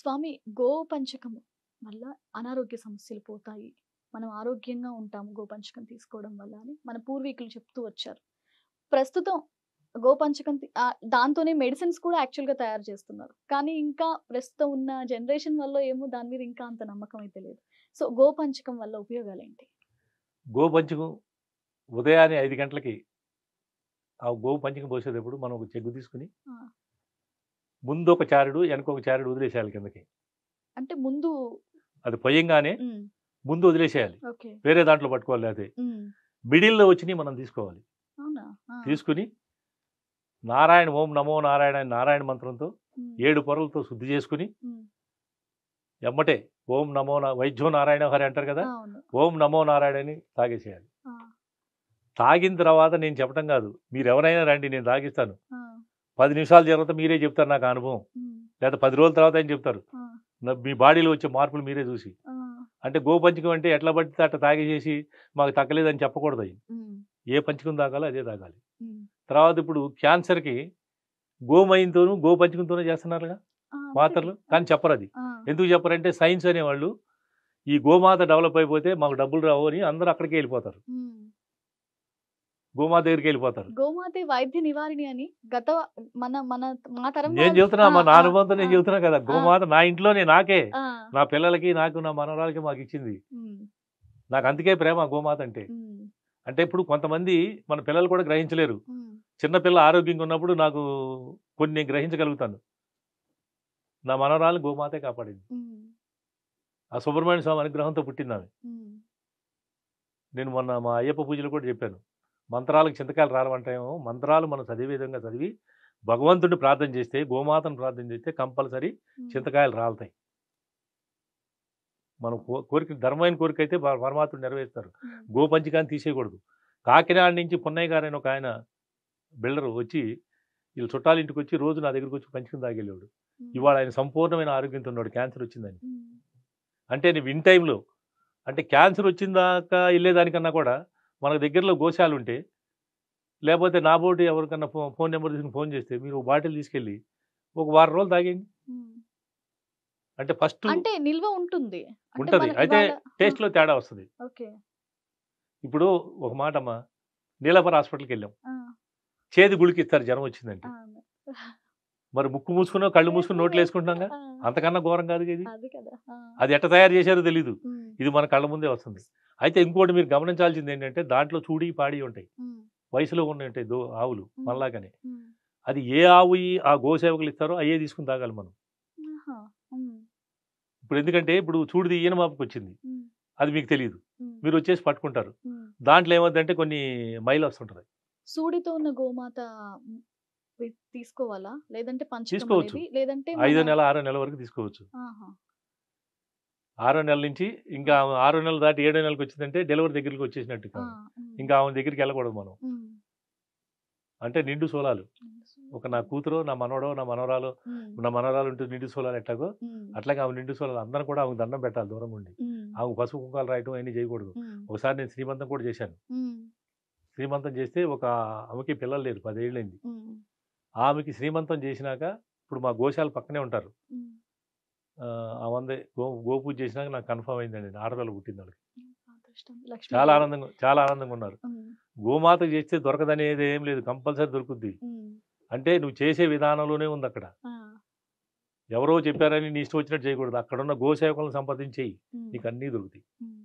స్వామి go పంచకము వల్ల అనారోగ్య సమస్యలు పోతాయి మనం ఆరోగ్యంగా ఉంటాము గోపంచకం తీసుకోవడం వల్ల అని మన పూర్వీకులు చెప్తూ వచ్చారు ప్రస్తుతం గోపంచకం దాంతోనే మెడిసిన్స్ కూడా యాక్చువల్గా తయారు చేస్తున్నారు కానీ ఇంకా ప్రస్తుతం ఉన్న జనరేషన్ వల్ల ఏమో దాని మీద ఇంకా అంత నమ్మకం అయితే లేదు సో గోపంచకం వల్ల ఉపయోగాలు ఏంటి గోపంచకం ఉదయాన్నే ఐదు గంటలకి ఆ గోపంచకం పోసేటప్పుడు మనం ఒక చెగ్గు తీసుకుని ముందు ఒక చారుడు వెనక ఒక చారుడు వదిలేసేయాలి కిందకి అంటే ముందు అది పొయ్యంగానే ముందు వదిలేసేయాలి వేరే దాంట్లో పట్టుకోవాలి అది మిడిల్లో వచ్చినవి మనం తీసుకోవాలి తీసుకుని నారాయణ ఓం నమో నారాయణ నారాయణ మంత్రంతో ఏడు పొరలతో శుద్ధి చేసుకుని ఎమ్మటే ఓం నమో వైద్యో నారాయణ హరి అంటారు కదా ఓం నమో నారాయణ అని తాగేసేయాలి తాగిన తర్వాత నేను చెప్పటం కాదు మీరు ఎవరైనా రండి నేను తాగిస్తాను పది నిమిషాల తర్వాత మీరే చెప్తారు నాకు అనుభవం లేదా పది రోజుల తర్వాత ఆయన చెప్తారు మీ బాడీలో వచ్చే మార్పులు మీరే చూసి అంటే గోపంచకం అంటే ఎట్లా పట్టి అట్లా తాగేసేసి మాకు తగ్గలేదని చెప్పకూడదు అయ్యి ఏ పంచకం తాగాలో అదే తాగాలి తర్వాత ఇప్పుడు క్యాన్సర్కి గోమయంతోనూ గోపంచకంతోనూ చేస్తున్నారుగా మాత్రలు కానీ చెప్పరు అది ఎందుకు చెప్పరంటే సైన్స్ అనేవాళ్ళు ఈ గోమాత డెవలప్ అయిపోతే మాకు డబ్బులు రావు అని అందరూ అక్కడికే వెళ్ళిపోతారు గోమాత దగ్గరికి వెళ్ళిపోతారు గోమాత వైద్య నివారిణి అని గత మన మన మా తరం నేను చెబుతున్నా మా నానుబంధం నేను చెబుతున్నా కదా గోమాత నా ఇంట్లోనే నాకే నా పిల్లలకి నాకు నా మనవరాలకి మాకు ఇచ్చింది నాకు అందుకే ప్రేమ గోమాత అంటే అంటే ఇప్పుడు కొంతమంది మన పిల్లలు కూడా గ్రహించలేరు చిన్నపిల్ల ఆరోగ్యంగా ఉన్నప్పుడు నాకు కొన్ని గ్రహించగలుగుతాను నా మనవరాలు గోమాతే కాపాడింది ఆ సుబ్రహ్మణ్య స్వామి అనుగ్రహంతో పుట్టిందామె నేను మొన్న మా అయ్యప్ప పూజలు కూడా చెప్పాను మంత్రాలకు చింతకాయలు రావంటేమో మంత్రాలు మనం చదివే విధంగా చదివి భగవంతుడిని ప్రార్థన చేస్తే గోమాతను ప్రార్థన చేస్తే కంపల్సరీ చింతకాయలు రాలుతాయి మనం కోరిక ధర్మమైన కోరిక అయితే పరమాత్ముడు నెరవేరుస్తారు గోపంచికాన్ని తీసేయకూడదు కాకినాడ నుంచి పున్నయ్య గారైన ఒక ఆయన బిల్డర్ వచ్చి వీళ్ళు చుట్టాల ఇంటికి వచ్చి రోజు నా దగ్గరకు వచ్చి పంచుకుని తాగేళ్ళాడు ఇవాళ ఆయన సంపూర్ణమైన ఆరోగ్యంతో ఉన్నాడు క్యాన్సర్ వచ్చిందని అంటే నేను విన్ టైంలో అంటే క్యాన్సర్ వచ్చిందాక వెళ్ళేదానికన్నా కూడా మనకు దగ్గరలో గోశాలు ఉంటే లేకపోతే నా బోటి ఎవరికన్నా ఫోన్ ఫోన్ నెంబర్ తీసుకుని ఫోన్ చేస్తే మీరు బాటిల్ తీసుకెళ్ళి ఒక వారం రోజులు తాగేయండి అంటే ఫస్ట్ అంటే నిల్వ ఉంటుంది ఉంటుంది అయితే టేస్ట్లో తేడా వస్తుంది ఇప్పుడు ఒక మాట అమ్మా నీలాపర్ హాస్పిటల్కి వెళ్ళాం చేతి గుడికి ఇస్తారు జనం వచ్చిందంటే మరి ముక్కు మూసుకున్నా కళ్ళు మూసుకుని నోట్లు వేసుకుంటున్నాం అంతకన్నా ఘోరం కాదు ఇది అది ఎట్ట తయారు చేశారో తెలీదు ఇది మన కళ్ళ ముందే వస్తుంది అయితే ఇంకోటి మీరు గమనించాల్సింది ఏంటంటే దాంట్లో చూడి పాడి ఉంటాయి వయసులో ఉన్న ఉంటాయి దో ఆవులు మనలాగానే అది ఏ ఆవు ఆ గోసేవకులు ఇస్తారో అయ్యే తీసుకుని తాగాలి మనం ఇప్పుడు ఎందుకంటే ఇప్పుడు చూడిది ఈయన మాపకు వచ్చింది అది మీకు తెలియదు మీరు వచ్చేసి పట్టుకుంటారు దాంట్లో ఏమవుతుందంటే కొన్ని మైలు వస్తుంటారు సూడితో ఉన్న గోమాత తీసుకోవాలా లేదంటే తీసుకోవచ్చు లేదంటే ఐదో నెల ఆరో నెల వరకు తీసుకోవచ్చు ఆరో నెల నుంచి ఇంకా ఆరో నెలలు దాటి ఏడో నెలకు వచ్చిందంటే డెలివరీ దగ్గరికి వచ్చేసినట్టు కాదు ఇంకా ఆమె దగ్గరికి వెళ్ళకూడదు మనం అంటే నిండు సోలాలు ఒక నా కూతురు నా మనవడో నా మనవరాలు నా మనవరాలు ఉంటుంది నిండు సోలాలు ఎట్టాగో అట్లాగే ఆమె నిండు సోలాలు అందరం కూడా ఆమె దండం పెట్టాలి దూరం ఉండి ఆమె పసుపు కుంకాలు రాయటం అవన్నీ చేయకూడదు ఒకసారి నేను శ్రీమంతం కూడా చేశాను శ్రీమంతం చేస్తే ఒక ఆమెకి పిల్లలు లేరు పదేళ్ళైంది ఆమెకి శ్రీమంతం చేసినాక ఇప్పుడు మా గోశాల పక్కనే ఉంటారు ఆమె గో గోపూజ చేసినాక నాకు కన్ఫర్మ్ అయిందండి ఆడపిల్ల పుట్టింది వాళ్ళకి చాలా ఆనందంగా చాలా ఆనందంగా ఉన్నారు గోమాత చేస్తే దొరకదనేది ఏం లేదు కంపల్సరీ దొరుకుద్ది అంటే నువ్వు చేసే విధానంలోనే ఉంది అక్కడ ఎవరో చెప్పారని నీ ఇష్టం వచ్చినట్టు చేయకూడదు అక్కడ గో గోసేవకులను సంపాదించేయి నీకు అన్నీ దొరుకుతాయి